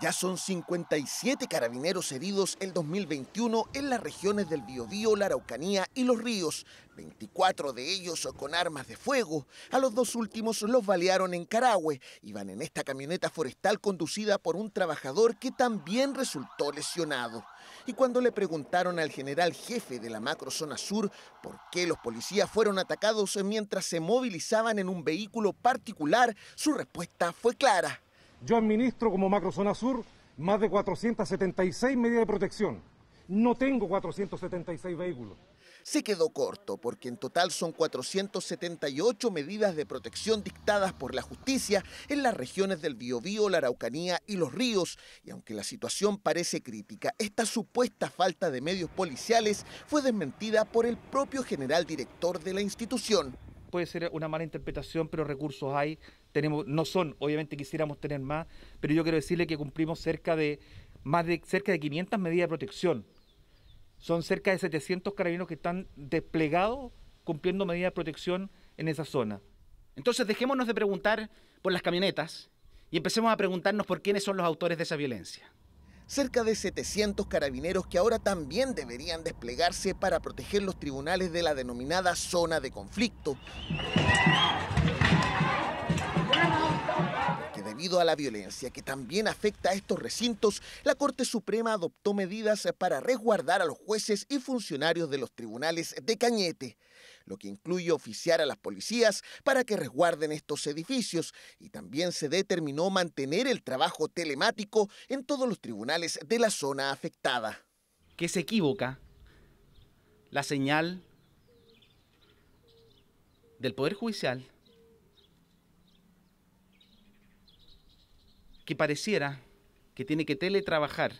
Ya son 57 carabineros heridos el 2021 en las regiones del Biodío, la Araucanía y los ríos, 24 de ellos con armas de fuego. A los dos últimos los balearon en Carahue. Iban en esta camioneta forestal conducida por un trabajador que también resultó lesionado. Y cuando le preguntaron al general jefe de la macrozona sur por qué los policías fueron atacados mientras se movilizaban en un vehículo particular, su respuesta fue clara yo administro como Macrozona Sur más de 476 medidas de protección. No tengo 476 vehículos. Se quedó corto porque en total son 478 medidas de protección dictadas por la justicia en las regiones del Biobío, la Araucanía y los ríos. Y aunque la situación parece crítica, esta supuesta falta de medios policiales fue desmentida por el propio general director de la institución puede ser una mala interpretación, pero recursos hay. Tenemos, no son, obviamente quisiéramos tener más, pero yo quiero decirle que cumplimos cerca de más de cerca de 500 medidas de protección. Son cerca de 700 carabineros que están desplegados cumpliendo medidas de protección en esa zona. Entonces dejémonos de preguntar por las camionetas y empecemos a preguntarnos por quiénes son los autores de esa violencia cerca de 700 carabineros que ahora también deberían desplegarse para proteger los tribunales de la denominada zona de conflicto. a la violencia que también afecta a estos recintos, la Corte Suprema adoptó medidas para resguardar a los jueces y funcionarios de los tribunales de Cañete, lo que incluye oficiar a las policías para que resguarden estos edificios y también se determinó mantener el trabajo telemático en todos los tribunales de la zona afectada. Que se equivoca la señal del Poder Judicial que pareciera que tiene que teletrabajar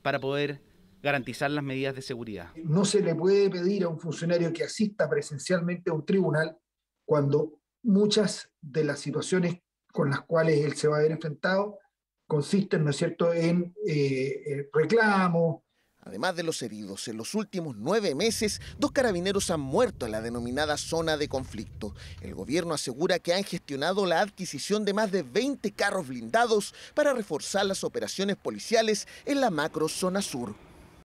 para poder garantizar las medidas de seguridad. No se le puede pedir a un funcionario que asista presencialmente a un tribunal cuando muchas de las situaciones con las cuales él se va a ver enfrentado consisten, ¿no es cierto?, en eh, eh reclamos, Además de los heridos, en los últimos nueve meses, dos carabineros han muerto en la denominada zona de conflicto. El gobierno asegura que han gestionado la adquisición de más de 20 carros blindados para reforzar las operaciones policiales en la macro zona sur.